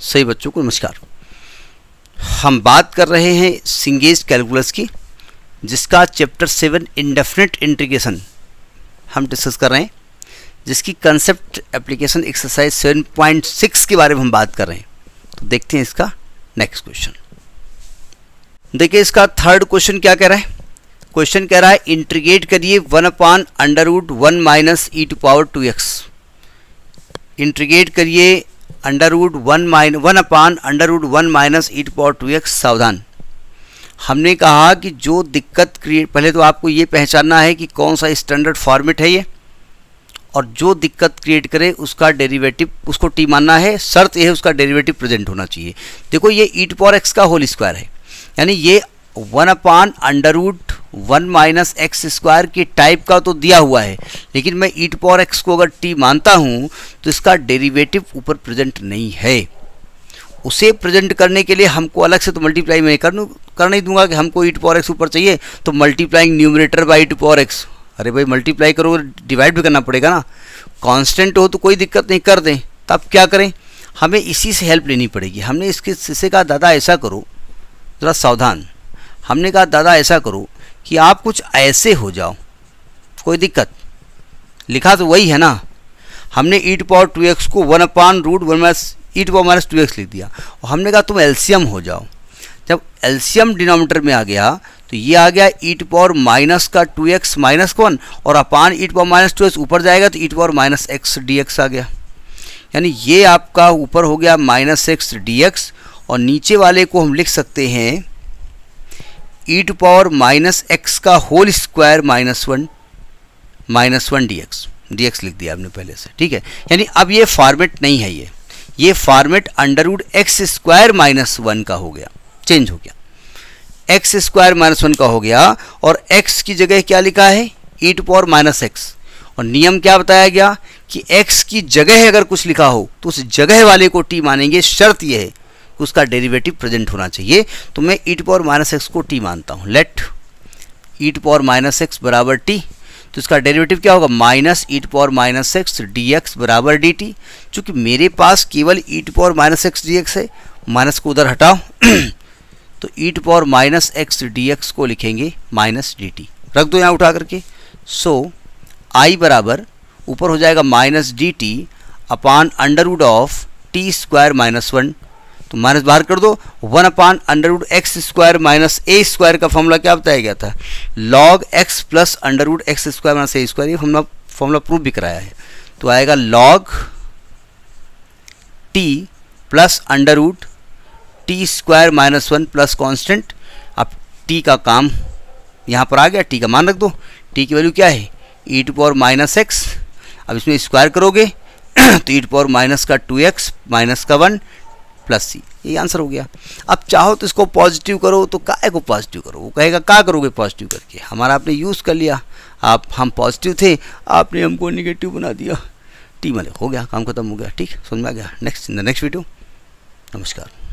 सही बच्चों को नमस्कार हम बात कर रहे हैं सिंगेज कैलकुलस की जिसका चैप्टर सेवन इंडेफिनिट इंट्रीगेशन हम डिस्कस कर रहे हैं जिसकी concept application exercise seven point six के बारे में हम बात कर रहे हैं तो देखते हैं इसका नेक्स्ट क्वेश्चन देखिए इसका थर्ड क्वेश्चन क्या कह रहा है क्वेश्चन कह रहा है इंट्रीगेट करिए one upon under root one minus e two power two x integrate करिए under root one minus one upon under root one minus e to power two x सावधान हमने कहा कि जो दिक्कत क्रिएट पहले तो आपको ये पहचानना है कि कौन सा स्टैंडर्ड फॉर्मेट है ये और जो दिक्कत क्रिएट करे उसका डेरिवेटिव उसको टी मानना है शर्त यह है उसका डेरिवेटिव प्रेजेंट होना चाहिए देखो ये ईट पावर एक्स का होल स्क्वायर है यानी ये one upon under root one minus x square की टाइप का तो दिया हुआ है लेकिन मैं ईट पावर एक्स को अगर टी मानता हूँ तो इसका डेरिवेटिव ऊपर प्रेजेंट नहीं है उसे प्रेजेंट करने के लिए हमको अलग से तो मल्टीप्लाई मैं कर कर नहीं दूंगा कि हमको ईट पावर एक्स ऊपर चाहिए तो multiplying numerator by e to power x अरे भाई मल्टीप्लाई करो डिवाइड भी करना पड़ेगा ना कॉन्स्टेंट हो तो कोई दिक्कत नहीं कर दें तब तो क्या करें हमें इसी से हेल्प लेनी पड़ेगी हमने इसके से कहा दादा ऐसा करो ज़रा सावधान हमने कहा दादा ऐसा करो कि आप कुछ ऐसे हो जाओ कोई दिक्कत लिखा तो वही है ना हमने ईट पावर टू एक्स को one upon root one minus e to power minus two x लिख दिया और हमने कहा तुम एल्शियम हो जाओ जब एल्शियम डिनोमीटर में आ गया तो ये आ गया ईट पावर माइनस का टू एक्स माइनस वन और upon e to power minus two x ऊपर जाएगा तो e to power minus x d x आ गया यानी ये आपका ऊपर हो गया माइनस एक्स डी एक्स और नीचे वाले को हम लिख सकते हैं e two power minus x का whole square minus one minus one d x d x लिख दिया आपने पहले से ठीक है यानी अब ये फॉर्मेट नहीं है ये ये format under root x square minus one का हो गया चेंज हो गया एक्स स्क्वायर माइनस वन का हो गया और एक्स की जगह क्या लिखा है e two power minus x और नियम क्या बताया गया कि एक्स की जगह अगर कुछ लिखा हो तो उस जगह वाले को टी मानेंगे शर्त यह है उसका डेरिवेटिव प्रेजेंट होना चाहिए तो मैं e two power minus x को टी मानता हूँ let e two power minus x बराबर टी तो इसका डेरिवेटिव क्या होगा minus e two power minus x d x बराबर डी टी चूँकि मेरे पास केवल e two power minus x d x है माइनस को उधर हटाओ तो e two power minus x d x को लिखेंगे माइनस डी टी रख दो यहाँ उठा करके सो आई बराबर ऊपर हो जाएगा minus d t upon under root of t square minus one तो माइनस बाहर कर दो one upon under x square minus a square का फॉर्मूला क्या बताया गया था log x plus under root x square minus a square ये फॉर्मूला फॉर्मूला प्रूव भी कराया है तो आएगा log t plus under t square minus one plus constant अब टी का काम यहाँ पर आ गया टी का मान रख दो टी की वैल्यू क्या है e two power minus x अब इसमें स्क्वायर करोगे तो ई टू पावर माइनस का टू एक्स माइनस का वन प्लस सी ये आंसर हो गया अब चाहो तो इसको पॉजिटिव करो तो काय को पॉजिटिव करो वो कहेगा क्या करोगे पॉजिटिव करके हमारा आपने यूज़ कर लिया आप हम पॉजिटिव थे आपने हमको निगेटिव बना दिया टी मे हो गया काम खत्म हो गया ठीक समझ में आ गया next in the next video नमस्कार